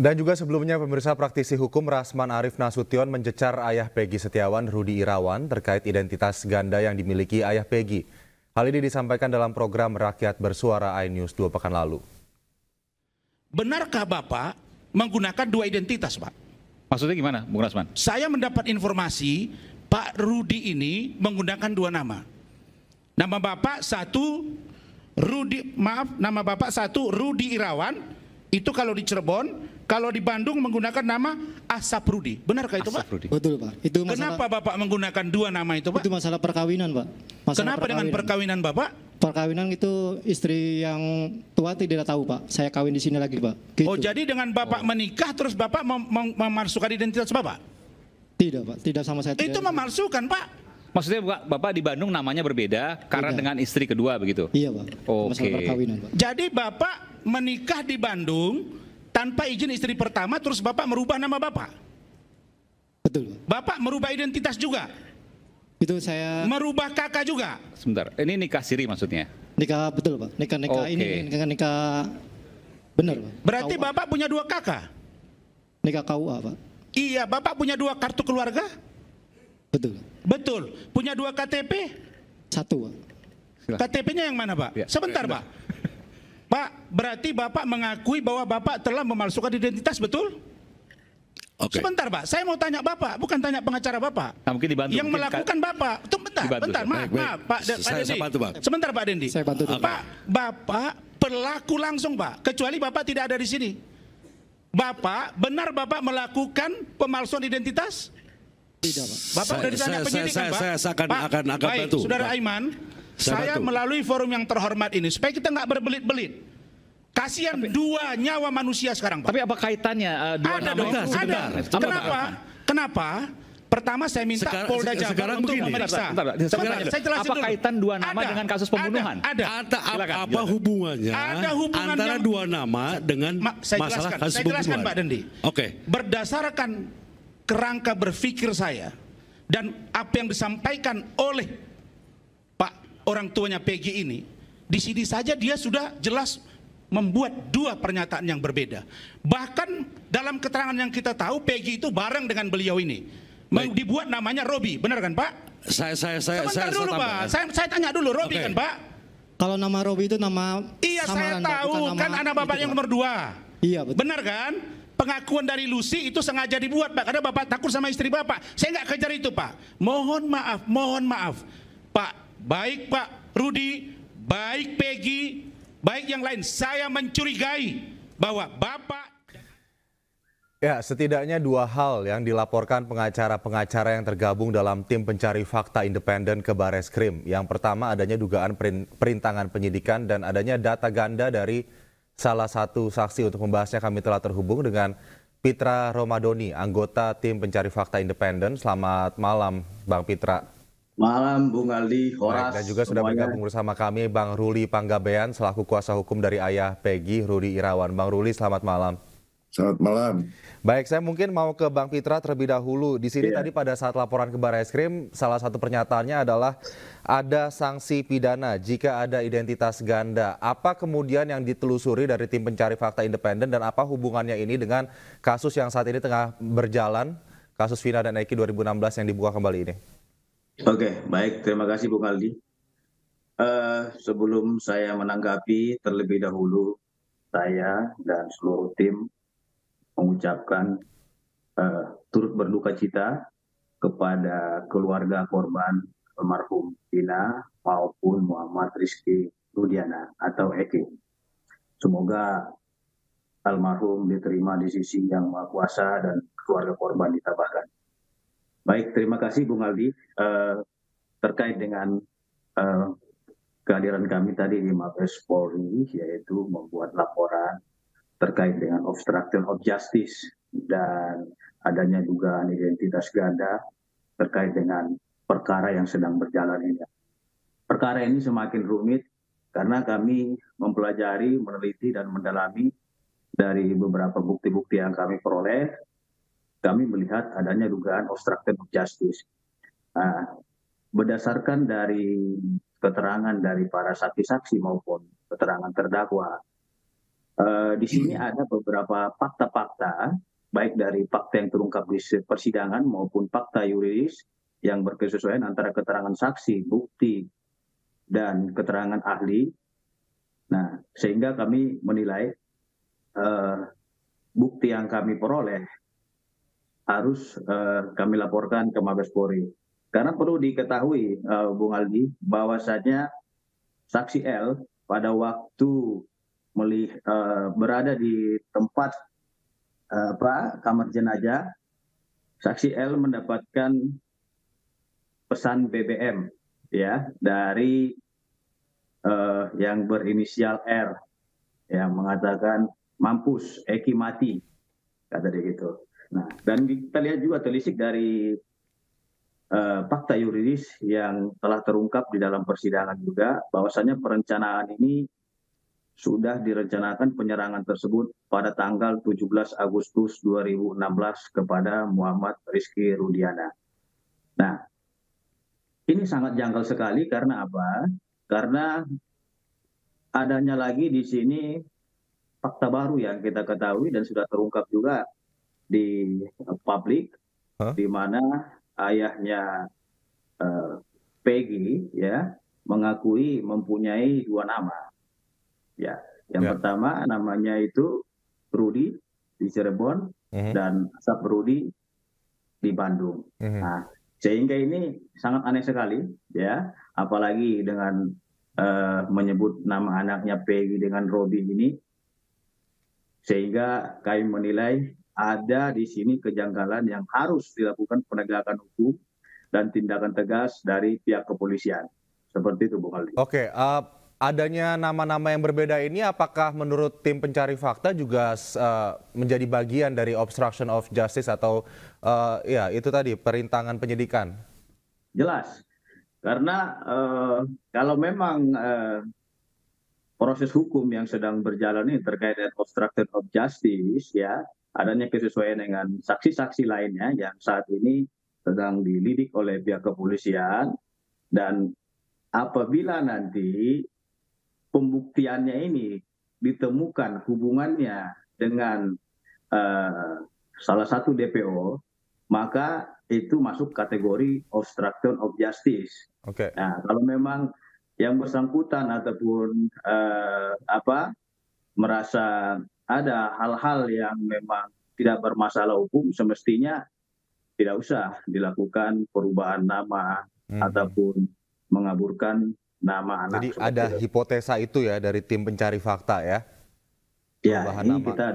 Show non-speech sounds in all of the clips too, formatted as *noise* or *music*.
Dan juga sebelumnya pemirsa praktisi hukum Rasman Arief Nasution mencecar ayah Peggy Setiawan Rudi Irawan terkait identitas ganda yang dimiliki ayah Peggy. Hal ini disampaikan dalam program Rakyat Bersuara iNews dua pekan lalu. Benarkah Bapak menggunakan dua identitas Pak? Maksudnya gimana Bung Rasman? Saya mendapat informasi Pak Rudi ini menggunakan dua nama. Nama Bapak satu Rudi maaf nama Bapak satu Rudi Irawan itu kalau di Cirebon, kalau di Bandung menggunakan nama Asap Rudi. Benarkah itu, Asap Pak? Betul, Pak. Itu masalah, Kenapa Bapak menggunakan dua nama itu, Pak? Itu masalah perkawinan, Pak. Masalah Kenapa perkawinan. dengan perkawinan Bapak? Perkawinan itu istri yang tua tidak tahu, Pak. Saya kawin di sini lagi, Pak. Gitu. Oh, jadi dengan Bapak oh. menikah terus Bapak mem mem memalsukan identitas Bapak? Tidak, Pak. Tidak sama saya. Itu tidak. memalsukan, Pak. Maksudnya Bapak, di Bandung namanya berbeda karena Beda. dengan istri kedua begitu? Iya Pak. Oke. Masalah perkawinan Pak. Jadi Bapak menikah di Bandung tanpa izin istri pertama terus Bapak merubah nama Bapak? Betul. Bapak merubah identitas juga? Itu saya merubah kakak juga. Sebentar, ini nikah siri maksudnya? Nikah betul pak, nikah nikah okay. ini nikah nikah benar pak. Berarti KUA. bapak punya dua kakak? Nikah KUA pak. Iya, bapak punya dua kartu keluarga? Betul. Betul. Punya dua KTP? Satu. KTP-nya yang mana, Pak? Ya. Sebentar, ya. Pak. Pak, berarti Bapak mengakui bahwa Bapak telah memalsukan identitas, betul? Okay. Sebentar Pak, saya mau tanya Bapak, bukan tanya pengacara Bapak. Nah, mungkin dibantu. Yang mungkin melakukan ka... Bapak, tunggu bentar, dibantu, bentar, maaf, maaf Pak, saya, Pak Dendi. Saya bantu, Pak. Sebentar Pak Dendi. Saya bantu Pak, Bapak pelaku langsung Pak, kecuali Bapak tidak ada di sini. Bapak, benar Bapak melakukan pemalsuan identitas? Tidak, Pak. Bapak saya, dari saya, penyidik, saya, kan, Pak? Saya, saya akan, Pak, akan, akan baik, bantu. Saudara Pak. Aiman, saya, saya bantu. melalui forum yang terhormat ini, supaya kita nggak berbelit-belit. Kasihan tapi, dua nyawa manusia sekarang, Pak. Tapi apa kaitannya uh, dua ada dong, ada. Sebentar. Kenapa? Kenapa? Pertama saya minta sekarang, Polda Jabar sekarang untuk begini, memeriksa. Bentar, bentar, bentar. Sekarang, saya jelasin apa dulu. kaitan dua nama ada, dengan kasus pembunuhan? Ada. ada. Silakan, apa hubungannya ada hubungan antara yang, dua nama dengan Ma, saya masalah jelaskan, kasus saya jelaskan, pembunuhan? Pak Dendi. Oke. Okay. Berdasarkan kerangka berpikir saya dan apa yang disampaikan oleh Pak orang tuanya PG ini, di sini saja dia sudah jelas membuat dua pernyataan yang berbeda. Bahkan dalam keterangan yang kita tahu PG itu bareng dengan beliau ini. Baik. Dibuat namanya Robi, benar kan Pak? Saya saya saya Sementara saya, dulu saya Pak. Saya saya tanya dulu Robi okay. kan Pak? Kalau nama Robi itu nama Iya, saya tahu kan anak gitu, Bapak itu, yang nomor dua. Iya, betul. Benar kan? pengakuan dari Lucy itu sengaja dibuat Pak karena Bapak takut sama istri Bapak. Saya nggak kejar itu Pak. Mohon maaf, mohon maaf. Pak, baik Pak Rudi, baik Peggy, baik yang lain. Saya mencurigai bahwa Bapak Ya, setidaknya dua hal yang dilaporkan pengacara-pengacara yang tergabung dalam tim pencari fakta independen ke Bareskrim. Yang pertama adanya dugaan perintangan penyidikan dan adanya data ganda dari salah satu saksi untuk membahasnya kami telah terhubung dengan Pitra Romadoni, anggota tim pencari fakta independen. Selamat malam, Bang Pitra. Malam, Bung Aldi, Horas. Baik, dan juga semuanya. sudah bergabung bersama kami Bang Ruli Panggabean, selaku kuasa hukum dari ayah Peggy, Rudi Irawan. Bang Ruli, selamat malam. Selamat malam. Baik, saya mungkin mau ke Bang Fitra terlebih dahulu. Di sini yeah. tadi pada saat laporan ke Skrim, salah satu pernyataannya adalah ada sanksi pidana jika ada identitas ganda. Apa kemudian yang ditelusuri dari tim pencari fakta independen dan apa hubungannya ini dengan kasus yang saat ini tengah berjalan, kasus Vina dan Eki 2016 yang dibuka kembali ini? Oke, okay, baik. Terima kasih Bung Aldi. Uh, eh, sebelum saya menanggapi terlebih dahulu, saya dan seluruh tim mengucapkan uh, turut berduka cita kepada keluarga korban almarhum Dina maupun Muhammad Rizky Rudiana atau Eki. Semoga almarhum diterima di sisi yang maha kuasa dan keluarga korban ditabahkan. Baik, terima kasih Bung Aldi. Uh, terkait dengan uh, kehadiran kami tadi di Mabes Polri, yaitu membuat laporan terkait dengan obstruction of justice dan adanya dugaan identitas ganda terkait dengan perkara yang sedang berjalan ini. Perkara ini semakin rumit karena kami mempelajari, meneliti, dan mendalami dari beberapa bukti-bukti yang kami peroleh, kami melihat adanya dugaan obstruction of justice. Nah, berdasarkan dari keterangan dari para saksi-saksi maupun keterangan terdakwa, Eh, di sini hmm. ada beberapa fakta-fakta, baik dari fakta yang terungkap di persidangan maupun fakta yuridis yang berkesesuaian antara keterangan saksi, bukti, dan keterangan ahli. Nah, sehingga kami menilai uh, bukti yang kami peroleh harus uh, kami laporkan ke Mabes Polri. Karena perlu diketahui, uh, Bung Aldi, bahwasanya saksi L pada waktu melih, eh, berada di tempat uh, apa kamar jenazah, saksi L mendapatkan pesan BBM ya dari uh, yang berinisial R yang mengatakan mampus Eki mati kata dia gitu. Nah, dan kita lihat juga telisik dari fakta yuridis yang telah terungkap di dalam persidangan juga bahwasannya perencanaan ini sudah direncanakan penyerangan tersebut pada tanggal 17 Agustus 2016 kepada Muhammad Rizky Rudiana. Nah, ini sangat janggal sekali karena apa? Karena adanya lagi di sini fakta baru yang kita ketahui dan sudah terungkap juga di publik huh? di mana ayahnya uh, Peggy ya mengakui mempunyai dua nama ya. Yang ya. pertama namanya itu Rudi di Cirebon uh mhm. -huh. dan Asap Rudi di Bandung. Uh mhm. -huh. Nah, sehingga ini sangat aneh sekali ya, apalagi dengan uh, menyebut nama anaknya Peggy dengan Robi ini sehingga kami menilai ada di sini kejanggalan yang harus dilakukan penegakan hukum dan tindakan tegas dari pihak kepolisian. Seperti itu, Bung Aldi. Oke, okay, uh, eh, adanya nama-nama yang berbeda ini apakah menurut tim pencari fakta juga uh, menjadi bagian dari obstruction of justice atau uh, ya itu tadi perintangan penyidikan? Jelas. Karena uh, kalau memang uh, proses hukum yang sedang berjalan ini terkait dengan obstruction of justice ya, adanya kesesuaian dengan saksi-saksi lainnya yang saat ini sedang dilidik oleh pihak kepolisian dan apabila nanti pembuktiannya ini ditemukan hubungannya dengan eh, salah satu DPO, maka itu masuk kategori obstruction of justice. Okay. Nah, kalau memang yang bersangkutan ataupun eh, apa merasa ada hal-hal yang memang tidak bermasalah hukum, semestinya tidak usah dilakukan perubahan nama mm -hmm. ataupun mengaburkan nama anak. Jadi ada itu. hipotesa itu ya dari tim pencari fakta ya? Ya, ini kita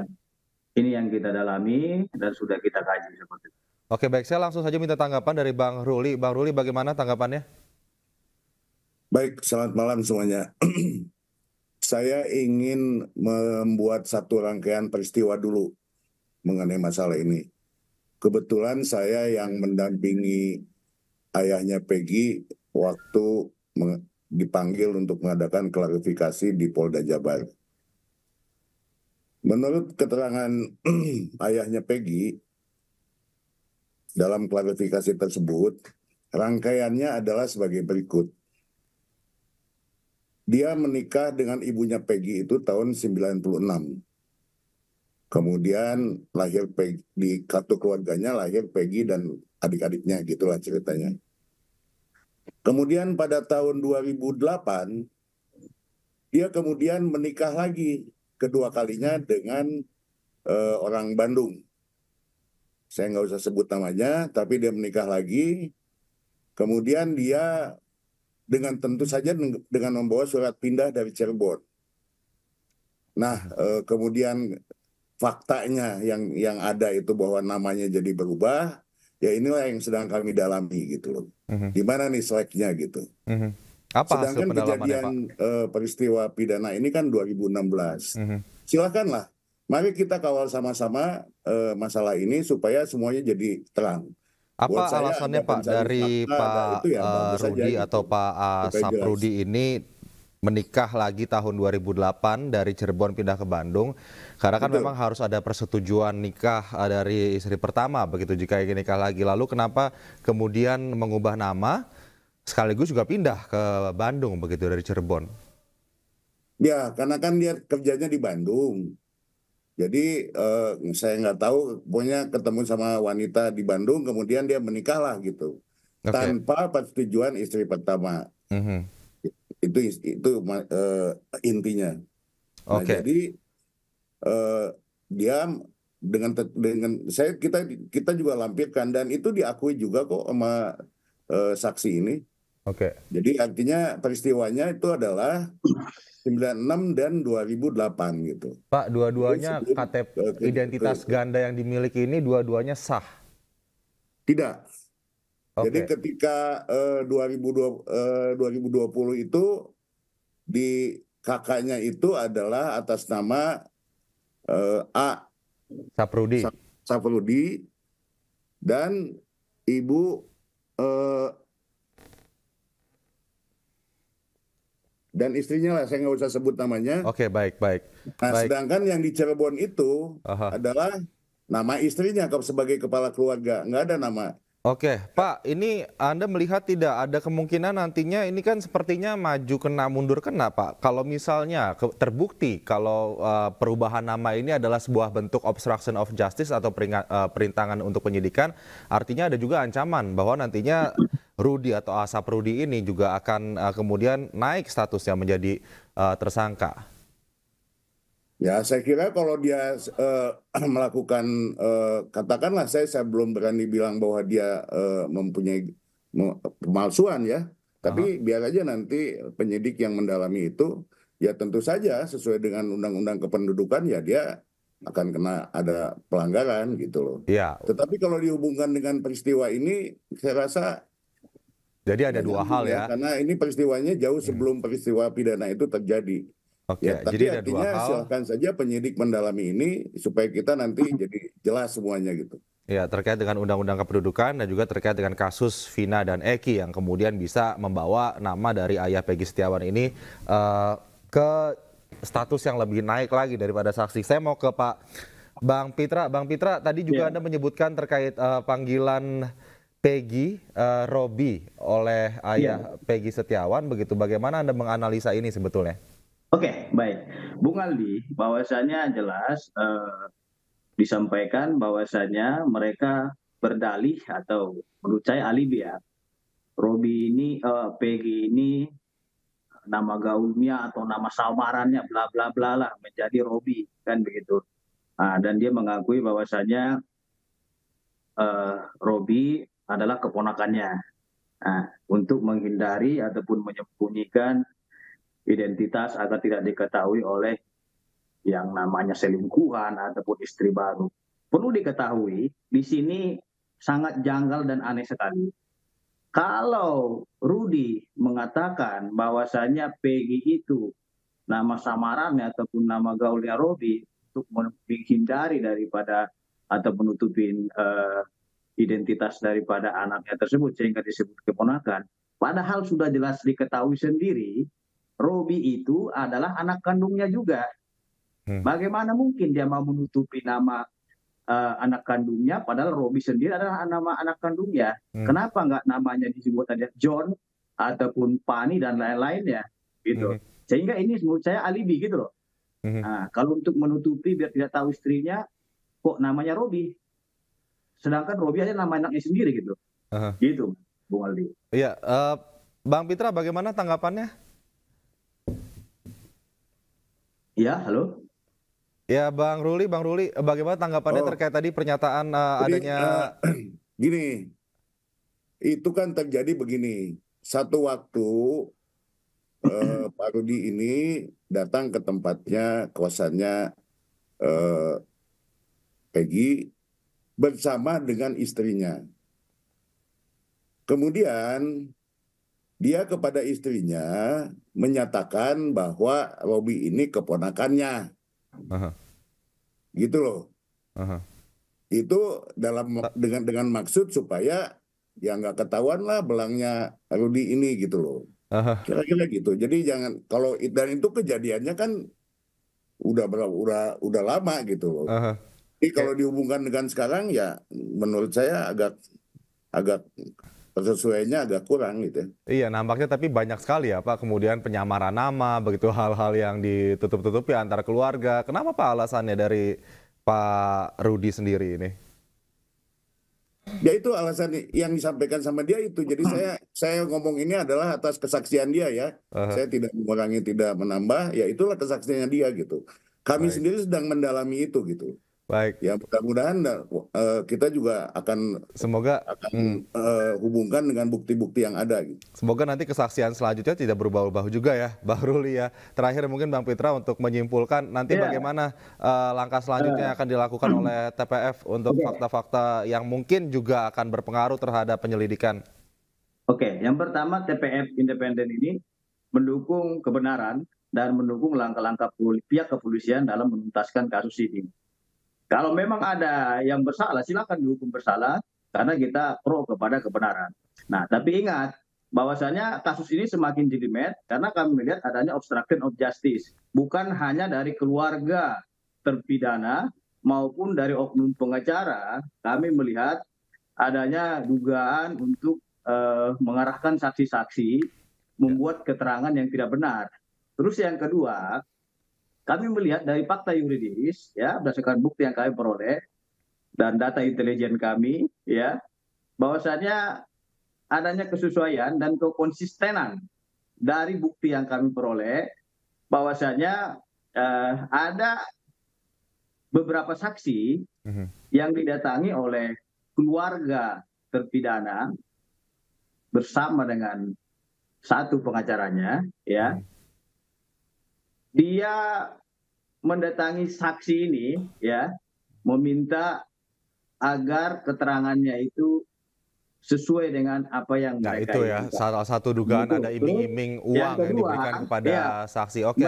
ini yang kita dalami dan sudah kita kaji seperti itu. Oke baik, saya langsung saja minta tanggapan dari Bang Ruli. Bang Ruli bagaimana tanggapannya? Baik, selamat malam semuanya. *clears throat* saya ingin membuat satu rangkaian peristiwa dulu mengenai masalah ini. Kebetulan saya yang mendampingi ayahnya Peggy waktu dipanggil untuk mengadakan klarifikasi di Polda Jabar. Menurut keterangan *clears throat* ayahnya Peggy, dalam klarifikasi tersebut, rangkaiannya adalah sebagai berikut. Dia menikah dengan ibunya Peggy itu tahun 96. Kemudian lahir Peggy, di kartu keluarganya lahir Peggy dan adik-adiknya gitulah ceritanya. Kemudian pada tahun 2008 dia kemudian menikah lagi kedua kalinya dengan uh, orang Bandung. Saya nggak usah sebut namanya, tapi dia menikah lagi. Kemudian dia dengan tentu saja dengan membawa surat pindah dari Cirebon. Nah, eh, kemudian faktanya yang yang ada itu bahwa namanya jadi berubah, ya inilah yang sedang kami dalami gitu loh. Mhm. Gimana nih seleknya gitu. Mhm. Apa Sedangkan kejadian uh, peristiwa pidana ini kan 2016. Mm-hmm. Silahkanlah, mari kita kawal sama-sama uh, masalah ini supaya semuanya jadi terang. Apa Buat alasannya saya, Pak dari Pak, Pak itu ya, uh, Rudi atau Pak uh, Saprudi ini menikah lagi tahun 2008 dari Cirebon pindah ke Bandung karena kan Betul. memang harus ada persetujuan nikah eh, dari istri pertama begitu jika ingin nikah lagi lalu kenapa kemudian mengubah nama sekaligus juga pindah ke Bandung begitu dari Cirebon ya karena kan dia kerjanya di Bandung jadi eh, saya nggak tahu punya ketemu sama wanita di Bandung kemudian dia menikahlah gitu okay. tanpa persetujuan istri pertama mm -hmm itu itu uh, intinya nah, Oke. okay. jadi uh, dia dengan dengan saya kita kita juga lampirkan dan itu diakui juga kok sama uh, saksi ini oke okay. jadi artinya peristiwanya itu adalah 96 dan 2008 gitu pak dua-duanya KTP identitas ke, ganda yang dimiliki ini dua-duanya sah tidak Okay. Jadi ketika eh, 2020, eh, 2020 itu di kakaknya itu adalah atas nama eh, A. Saprudi. Saprudi dan Ibu eh, dan istrinya lah saya nggak usah sebut namanya. Oke okay, baik baik. Nah baik. sedangkan yang di Cirebon itu Aha. adalah nama istrinya sebagai kepala keluarga nggak ada nama Oke, Pak, ini Anda melihat tidak ada kemungkinan nantinya ini kan sepertinya maju kena mundur kena, Pak. Kalau misalnya terbukti kalau uh, perubahan nama ini adalah sebuah bentuk obstruction of justice atau uh, perintangan untuk penyidikan, artinya ada juga ancaman bahwa nantinya Rudi atau Asap Rudi ini juga akan uh, kemudian naik statusnya menjadi uh, tersangka. Ya, saya kira kalau dia uh, *clears throat* melakukan uh, katakanlah saya saya belum berani bilang bahwa dia uh, mempunyai pemalsuan ya, tapi Aha. biar aja nanti penyidik yang mendalami itu ya tentu saja sesuai dengan undang-undang kependudukan ya dia akan kena ada pelanggaran gitu loh. Ya. Tetapi kalau dihubungkan dengan peristiwa ini saya rasa jadi ada ya dua hal ya. ya. Karena ini peristiwanya jauh iya. sebelum peristiwa pidana itu terjadi. Ya, Oke, ya, tapi jadi ada dua hal. silakan saja penyidik mendalami ini supaya kita nanti hmm. jadi jelas semuanya gitu. Ya, terkait dengan undang-undang kependudukan dan juga terkait dengan kasus Vina dan Eki yang kemudian bisa membawa nama dari ayah Peggy Setiawan ini uh, ke status yang lebih naik lagi daripada saksi. Saya mau ke Pak Bang Pitra. Bang Pitra, tadi juga ya. Anda menyebutkan terkait uh, panggilan Peggy uh, eh, Robi oleh ayah ya. Peggy Setiawan begitu. Bagaimana Anda menganalisa ini sebetulnya? Oke, okay, baik. Bung Aldi, bahwasannya jelas eh, disampaikan bahwasannya mereka berdalih atau menurut saya alibi ya. Robi ini, eh, Peggy ini nama gaulnya atau nama samarannya bla bla bla lah menjadi Robi kan begitu. Nah, dan dia mengakui bahwasannya eh, Robi adalah keponakannya. Nah, untuk menghindari ataupun menyembunyikan identitas agar tidak diketahui oleh yang namanya selingkuhan ataupun istri baru. Perlu diketahui di sini sangat janggal dan aneh sekali. Kalau Rudi mengatakan bahwasanya Peggy itu nama samarannya ataupun nama gaulnya Robi untuk menghindari daripada atau menutupin uh, identitas daripada anaknya tersebut sehingga disebut keponakan. Padahal sudah jelas diketahui sendiri Robi itu adalah anak kandungnya juga. Hmm. Bagaimana mungkin dia mau menutupi nama uh, anak kandungnya, padahal Robi sendiri adalah nama anak kandungnya. Hmm. Kenapa nggak namanya disebut ada John ataupun Pani dan lain-lainnya, gitu. Hmm. Sehingga ini menurut saya alibi gitu loh. Hmm. Nah, kalau untuk menutupi biar tidak tahu istrinya, kok namanya Robi. Sedangkan Robi aja nama anaknya sendiri gitu. Uh -huh. Gitu, Bung Aldi. Iya, uh, Bang Pitra bagaimana tanggapannya? Ya, halo. Ya, Bang Ruli, Bang Ruli, eh, bagaimana tanggapannya oh. terkait tadi pernyataan uh, Jadi, adanya uh, *clears throat* gini. Itu kan terjadi begini. Satu waktu uh, *clears throat* Pak Rudi ini datang ke tempatnya kosannya uh, Peggy bersama dengan istrinya. Kemudian dia kepada istrinya menyatakan bahwa Robi ini keponakannya. Aha. Gitu loh. Aha. Itu dalam dengan dengan maksud supaya ya nggak ketahuan lah belangnya Rudi ini gitu loh. Kira-kira gitu. Jadi jangan kalau dan itu kejadiannya kan udah berapa udah udah lama gitu loh. Aha. Jadi kalau dihubungkan dengan sekarang ya menurut saya agak agak persesuaiannya agak kurang gitu. Ya. Iya, nampaknya tapi banyak sekali ya Pak, kemudian penyamaran nama, begitu hal-hal yang ditutup-tutupi antara keluarga. Kenapa Pak alasannya dari Pak Rudi sendiri ini? Ya itu alasan yang disampaikan sama dia itu. Jadi *clears throat* saya saya ngomong ini adalah atas kesaksian dia ya. Uh -huh. Saya tidak mengurangi, tidak menambah. Ya itulah kesaksiannya dia gitu. Kami Baik. sendiri sedang mendalami itu gitu. Baik. Ya mudah-mudahan uh, kita juga akan semoga akan hmm. uh, hubungkan dengan bukti-bukti yang ada. Gitu. Semoga nanti kesaksian selanjutnya tidak berubah-ubah juga ya, *laughs* Bang Ruli ya. Terakhir mungkin Bang Fitra untuk menyimpulkan nanti yeah. bagaimana uh, langkah selanjutnya yang akan dilakukan oleh TPF untuk fakta-fakta okay. yang mungkin juga akan berpengaruh terhadap penyelidikan. Oke, okay. yang pertama TPF independen ini mendukung kebenaran dan mendukung langkah-langkah pihak kepolisian dalam menuntaskan kasus ini kalau memang ada yang bersalah silakan dihukum bersalah karena kita pro kepada kebenaran. Nah, tapi ingat bahwasanya kasus ini semakin jelimet karena kami melihat adanya obstruction of justice, bukan hanya dari keluarga terpidana maupun dari oknum pengacara, kami melihat adanya dugaan untuk uh, mengarahkan saksi-saksi membuat keterangan yang tidak benar. Terus yang kedua, kami melihat dari fakta yuridis ya berdasarkan bukti yang kami peroleh dan data intelijen kami ya bahwasannya adanya kesesuaian dan kekonsistenan dari bukti yang kami peroleh bahwasanya eh, ada beberapa saksi mhm. yang didatangi oleh keluarga terpidana bersama dengan satu pengacaranya ya mhm dia mendatangi saksi ini ya meminta agar keterangannya itu sesuai dengan apa yang nah, itu ya juga. salah satu dugaan itu. ada iming-iming uang yang, kedua, yang diberikan kepada ya, saksi. Oke,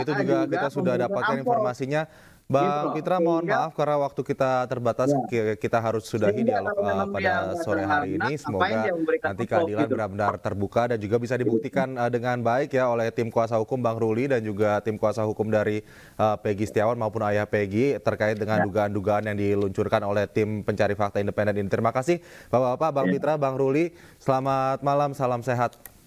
itu juga, juga kita sudah dapatkan amplop. informasinya. Iya, Bang gitu. Fitra, mohon maaf karena waktu kita terbatas, ya. kita harus sudahi dialog uh, pada sore hari ini. Semoga nanti keadilan gitu. benar-benar terbuka dan juga bisa dibuktikan uh, dengan baik ya oleh tim kuasa hukum Bang Ruli dan juga tim kuasa hukum dari uh, Peggy Setiawan maupun ayah Peggy terkait dengan ya. dugaan-dugaan yang diluncurkan oleh tim pencari fakta independen ini. Terima kasih Bapak-Bapak, Bang ya. Bang Ruli. Selamat malam, salam sehat.